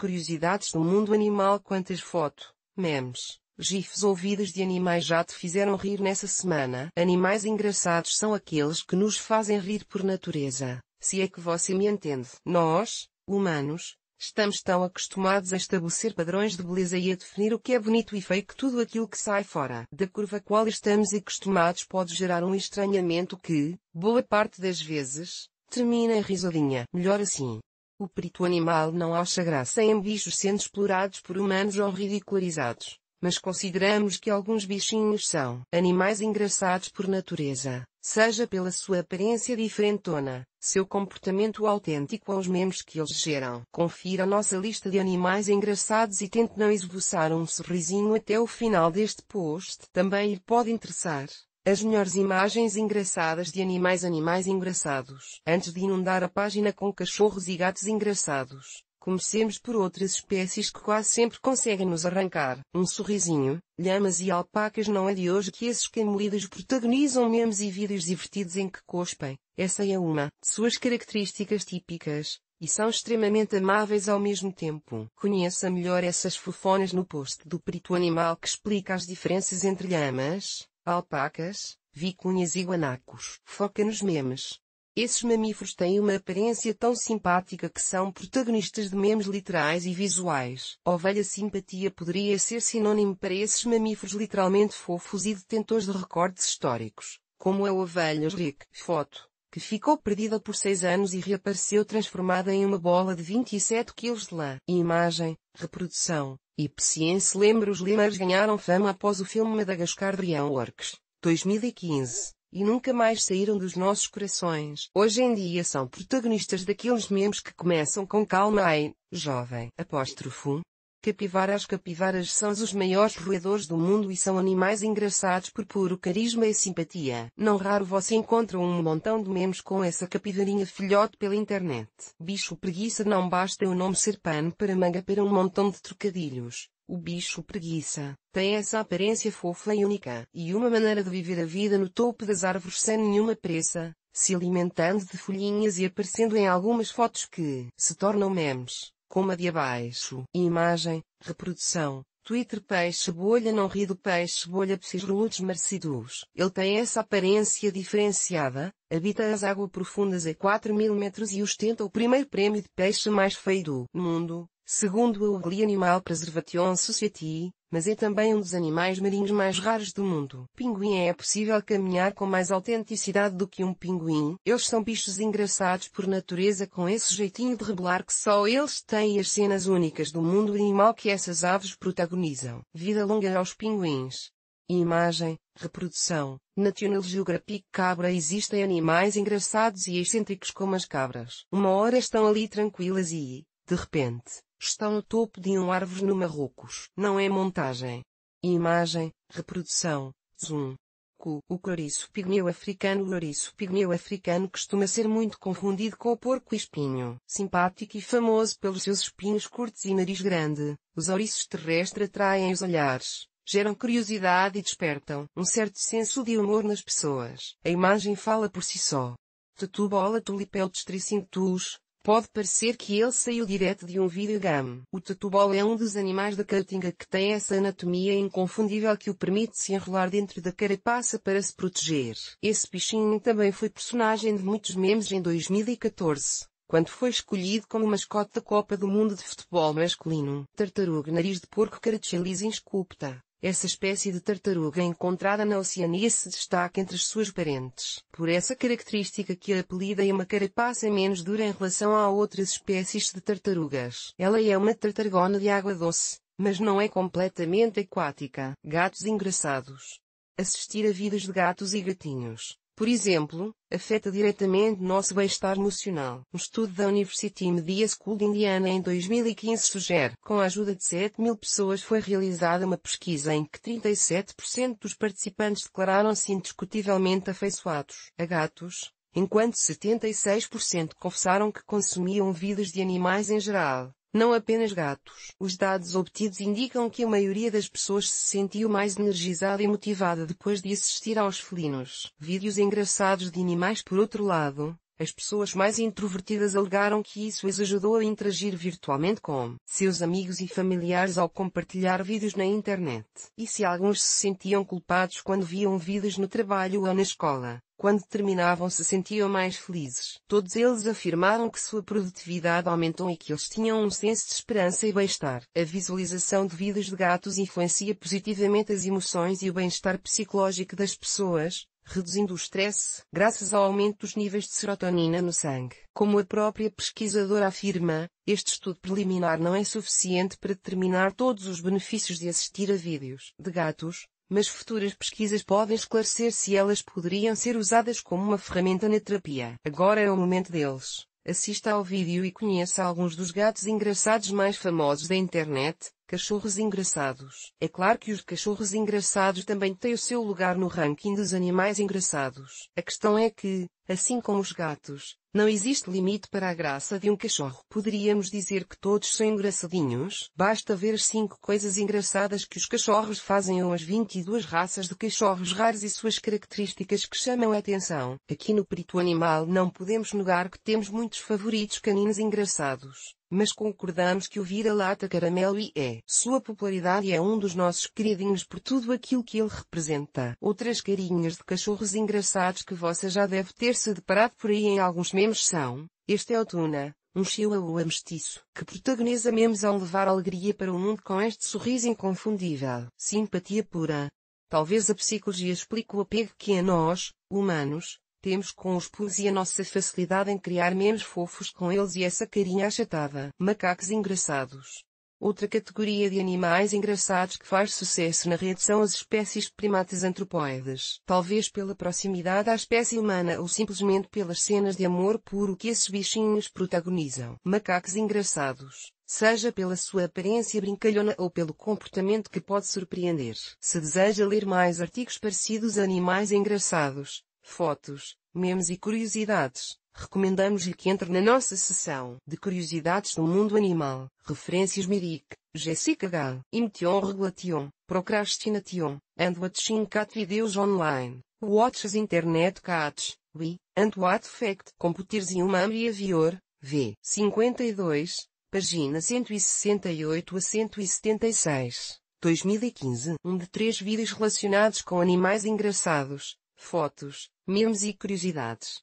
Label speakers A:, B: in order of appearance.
A: Curiosidades do mundo animal Quantas foto, memes, gifs ou vidas de animais já te fizeram rir nessa semana? Animais engraçados são aqueles que nos fazem rir por natureza, se é que você me entende. Nós, humanos, Estamos tão acostumados a estabelecer padrões de beleza e a definir o que é bonito e feio que tudo aquilo que sai fora da curva a qual estamos acostumados pode gerar um estranhamento que, boa parte das vezes, termina em risadinha. Melhor assim. O perito animal não acha graça em bichos sendo explorados por humanos ou ridicularizados, mas consideramos que alguns bichinhos são animais engraçados por natureza, seja pela sua aparência diferentona, seu comportamento autêntico aos membros que eles geram. Confira a nossa lista de animais engraçados e tente não esboçar um sorrisinho até o final deste post. Também lhe pode interessar as melhores imagens engraçadas de animais animais engraçados. Antes de inundar a página com cachorros e gatos engraçados, comecemos por outras espécies que quase sempre conseguem nos arrancar. Um sorrisinho, lhamas e alpacas não é de hoje que esses camuídos protagonizam memes e vídeos divertidos em que cospem. Essa é uma de suas características típicas e são extremamente amáveis ao mesmo tempo. Conheça melhor essas fofonas no post do Perito Animal que explica as diferenças entre lhamas, alpacas, vicunhas e guanacos. Foca nos memes. Esses mamíferos têm uma aparência tão simpática que são protagonistas de memes literais e visuais. Ovelha simpatia poderia ser sinônimo para esses mamíferos literalmente fofos e detentores de recordes históricos, como a é ovelha Rick. Foto, que ficou perdida por seis anos e reapareceu transformada em uma bola de 27 kg de lã. Imagem, reprodução. E Peciense lembra os Limers ganharam fama após o filme Madagascar de Ian Works, 2015, e nunca mais saíram dos nossos corações. Hoje em dia são protagonistas daqueles memes que começam com calma ai, jovem, apóstrofo, Capivaras Capivaras são os maiores roedores do mundo e são animais engraçados por puro carisma e simpatia. Não raro você encontra um montão de memes com essa capivarinha filhote pela internet. Bicho preguiça não basta o nome ser pano para manga para um montão de trocadilhos. O bicho preguiça tem essa aparência fofa e única, e uma maneira de viver a vida no topo das árvores sem nenhuma pressa, se alimentando de folhinhas e aparecendo em algumas fotos que se tornam memes a de abaixo. Imagem, reprodução. Twitter peixe bolha não ri do peixe bolha psirrudos marcidos. Ele tem essa aparência diferenciada, habita as águas profundas a 4 mil metros e ostenta o primeiro prêmio de peixe mais feio do mundo, Segundo a Ugly Animal Preservation Society, mas é também um dos animais marinhos mais raros do mundo. Pinguim é possível caminhar com mais autenticidade do que um pinguim. Eles são bichos engraçados por natureza com esse jeitinho de rebelar que só eles têm e as cenas únicas do mundo animal que essas aves protagonizam. Vida longa aos pinguins. Imagem, reprodução. National Geographic Cabra existem animais engraçados e excêntricos como as cabras. Uma hora estão ali tranquilas e, de repente, Estão no topo de um árvore no Marrocos. Não é montagem. Imagem, reprodução, zoom. Cu, o coriço pigmeu africano O coriço pigmeu africano costuma ser muito confundido com o porco espinho. Simpático e famoso pelos seus espinhos curtos e nariz grande, os ouriços terrestres atraem os olhares, geram curiosidade e despertam um certo senso de humor nas pessoas. A imagem fala por si só. Tatu bola tulipel districintus, Pode parecer que ele saiu direto de um videogame. O tatu-bola é um dos animais da caatinga que tem essa anatomia inconfundível que o permite se enrolar dentro da carapaça para se proteger. Esse bichinho também foi personagem de muitos memes em 2014 quando foi escolhido como mascote da Copa do Mundo de Futebol Masculino. Tartaruga nariz de porco caractelis insculpta. Essa espécie de tartaruga encontrada na Oceania se destaca entre as suas parentes, por essa característica que a apelida é uma carapaça menos dura em relação a outras espécies de tartarugas. Ela é uma tartargona de água doce, mas não é completamente aquática. Gatos engraçados. Assistir a vidas de gatos e gatinhos por exemplo, afeta diretamente nosso bem-estar emocional. Um estudo da University Media School de Indiana em 2015 sugere, com a ajuda de 7 mil pessoas foi realizada uma pesquisa em que 37% dos participantes declararam-se indiscutivelmente afeiçoados a gatos, enquanto 76% confessaram que consumiam vidas de animais em geral. Não apenas gatos. Os dados obtidos indicam que a maioria das pessoas se sentiu mais energizada e motivada depois de assistir aos felinos. Vídeos engraçados de animais por outro lado, as pessoas mais introvertidas alegaram que isso as ajudou a interagir virtualmente com seus amigos e familiares ao compartilhar vídeos na internet. E se alguns se sentiam culpados quando viam vídeos no trabalho ou na escola, quando terminavam se sentiam mais felizes. Todos eles afirmaram que sua produtividade aumentou e que eles tinham um senso de esperança e bem-estar. A visualização de vidas de gatos influencia positivamente as emoções e o bem-estar psicológico das pessoas, reduzindo o estresse, graças ao aumento dos níveis de serotonina no sangue. Como a própria pesquisadora afirma, este estudo preliminar não é suficiente para determinar todos os benefícios de assistir a vídeos de gatos, mas futuras pesquisas podem esclarecer se elas poderiam ser usadas como uma ferramenta na terapia. Agora é o momento deles. Assista ao vídeo e conheça alguns dos gatos engraçados mais famosos da internet, cachorros engraçados. É claro que os cachorros engraçados também têm o seu lugar no ranking dos animais engraçados. A questão é que, Assim como os gatos, não existe limite para a graça de um cachorro. Poderíamos dizer que todos são engraçadinhos. Basta ver as 5 coisas engraçadas que os cachorros fazem ou as 22 raças de cachorros raros e suas características que chamam a atenção. Aqui no Perito Animal não podemos negar que temos muitos favoritos caninos engraçados. Mas concordamos que o vira-lata caramelo e é. Sua popularidade é um dos nossos queridinhos por tudo aquilo que ele representa. Outras carinhas de cachorros engraçados que você já deve ter ter-se deparado por aí em alguns memes são, este é o Tuna, um chihuahua mestiço, que protagoniza memes ao levar alegria para o mundo com este sorriso inconfundível, simpatia pura. Talvez a psicologia explique o apego que a nós, humanos, temos com os pus e a nossa facilidade em criar memes fofos com eles e essa carinha achatada. Macacos engraçados. Outra categoria de animais engraçados que faz sucesso na rede são as espécies primatas antropoides, Talvez pela proximidade à espécie humana ou simplesmente pelas cenas de amor puro que esses bichinhos protagonizam. Macacos engraçados. Seja pela sua aparência brincalhona ou pelo comportamento que pode surpreender. Se deseja ler mais artigos parecidos a animais engraçados, fotos, memes e curiosidades, recomendamos-lhe que entre na nossa seção de curiosidades do mundo animal, referências Miric, Jessica G, Imtion Regulation, Procrastination, and Watching Cat Videos Online, Watches Internet Cats, We, and What Fact Computers in Human Behavior, V. 52, página 168 a 176. 2015. Um de três vídeos relacionados com animais engraçados, fotos, memes e curiosidades.